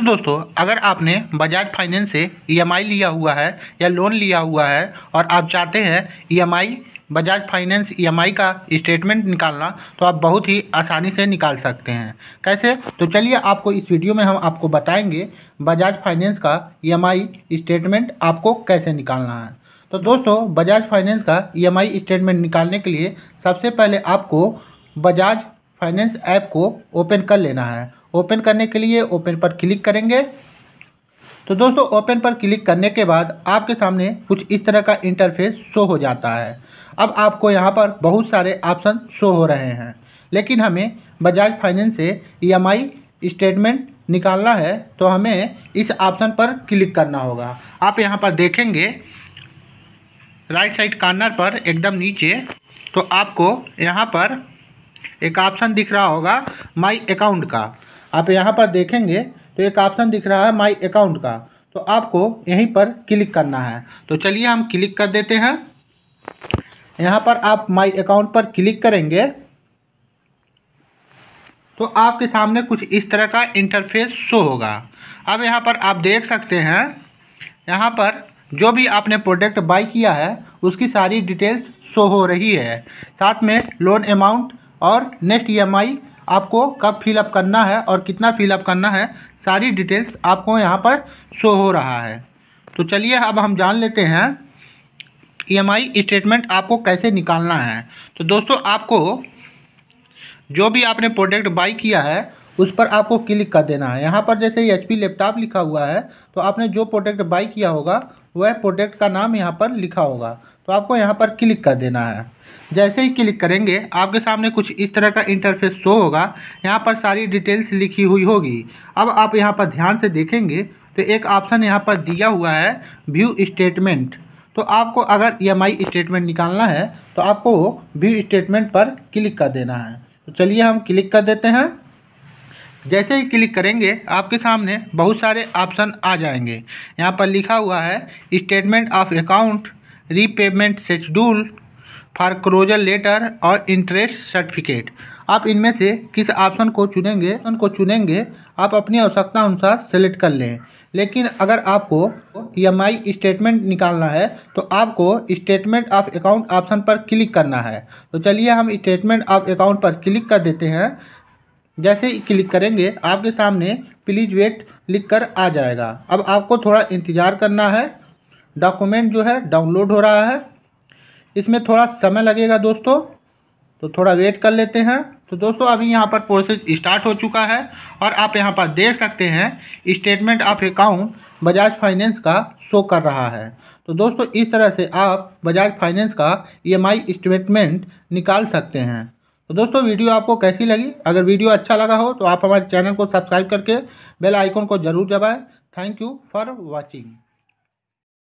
तो दोस्तों अगर आपने बजाज फाइनेंस से ई e लिया हुआ है या लोन लिया हुआ है और आप चाहते हैं ई e बजाज फाइनेंस ई e का स्टेटमेंट निकालना तो आप बहुत ही आसानी से निकाल सकते हैं कैसे तो चलिए आपको इस वीडियो में हम आपको बताएंगे बजाज फाइनेंस का ई स्टेटमेंट आपको कैसे निकालना है तो दोस्तों बजाज फाइनेंस का ई स्टेटमेंट निकालने के लिए सबसे पहले आपको बजाज फाइनेंस ऐप को ओपन कर लेना है ओपन करने के लिए ओपन पर क्लिक करेंगे तो दोस्तों ओपन पर क्लिक करने के बाद आपके सामने कुछ इस तरह का इंटरफेस शो हो जाता है अब आपको यहाँ पर बहुत सारे ऑप्शन शो हो रहे हैं लेकिन हमें बजाज फाइनेंस से ई e स्टेटमेंट निकालना है तो हमें इस ऑप्शन पर क्लिक करना होगा आप यहाँ पर देखेंगे राइट साइड कॉर्नर पर एकदम नीचे तो आपको यहाँ पर एक ऑप्शन दिख रहा होगा माई अकाउंट का आप यहाँ पर देखेंगे तो एक ऑप्शन दिख रहा है माई अकाउंट का तो आपको यहीं पर क्लिक करना है तो चलिए हम क्लिक कर देते हैं यहाँ पर आप माई अकाउंट पर क्लिक करेंगे तो आपके सामने कुछ इस तरह का इंटरफेस शो होगा अब यहाँ पर आप देख सकते हैं यहाँ पर जो भी आपने प्रोडक्ट बाई किया है उसकी सारी डिटेल्स शो हो रही है साथ में लोन अमाउंट और नेक्स्ट ई e आपको कब फिलअप करना है और कितना फिलअप करना है सारी डिटेल्स आपको यहाँ पर शो हो रहा है तो चलिए अब हम जान लेते हैं ई e स्टेटमेंट आपको कैसे निकालना है तो दोस्तों आपको जो भी आपने प्रोडक्ट बाई किया है उस पर आपको क्लिक कर देना है यहाँ पर जैसे एच पी लैपटॉप लिखा हुआ है तो आपने जो प्रोडक्ट बाई किया होगा वह प्रोडक्ट का नाम यहाँ पर लिखा होगा तो आपको यहाँ पर क्लिक कर देना है जैसे ही क्लिक करेंगे आपके सामने कुछ इस तरह का इंटरफेस शो होगा यहाँ पर सारी डिटेल्स लिखी हुई होगी अब आप यहाँ पर ध्यान से देखेंगे तो एक ऑप्शन यहाँ पर दिया हुआ है व्यू स्टेटमेंट तो आपको अगर ई e स्टेटमेंट निकालना है तो आपको व्यू स्टेटमेंट पर क्लिक कर देना है तो चलिए हम क्लिक कर देते हैं जैसे ही क्लिक करेंगे आपके सामने बहुत सारे ऑप्शन आ जाएंगे यहाँ पर लिखा हुआ है statement of account repayment schedule foreclosure letter और इंटरेस्ट सर्टिफिकेट आप इनमें से किस ऑप्शन को चुनेंगे ऑप्शन को चुनेंगे आप अपनी आवश्यकता अनुसार सेलेक्ट कर लें लेकिन अगर आपको ई एम आई स्टेटमेंट निकालना है तो आपको स्टेटमेंट ऑफ अकाउंट ऑप्शन पर क्लिक करना है तो चलिए हम स्टेटमेंट ऑफ अकाउंट पर क्लिक कर देते हैं जैसे ही क्लिक करेंगे आपके सामने प्लीज वेट लिख कर आ जाएगा अब आपको थोड़ा इंतज़ार करना है डॉक्यूमेंट जो है डाउनलोड हो रहा है इसमें थोड़ा समय लगेगा दोस्तों तो थोड़ा वेट कर लेते हैं तो दोस्तों अभी यहाँ पर प्रोसेस स्टार्ट हो चुका है और आप यहाँ पर देख सकते हैं statement of account Bajaj finance का शो कर रहा है तो दोस्तों इस तरह से आप बजाज फाइनेंस का ई आई स्टेटमेंट निकाल सकते हैं तो दोस्तों वीडियो आपको कैसी लगी अगर वीडियो अच्छा लगा हो तो आप हमारे चैनल को सब्सक्राइब करके बेल आइकन को जरूर दबाएं थैंक यू फॉर वॉचिंग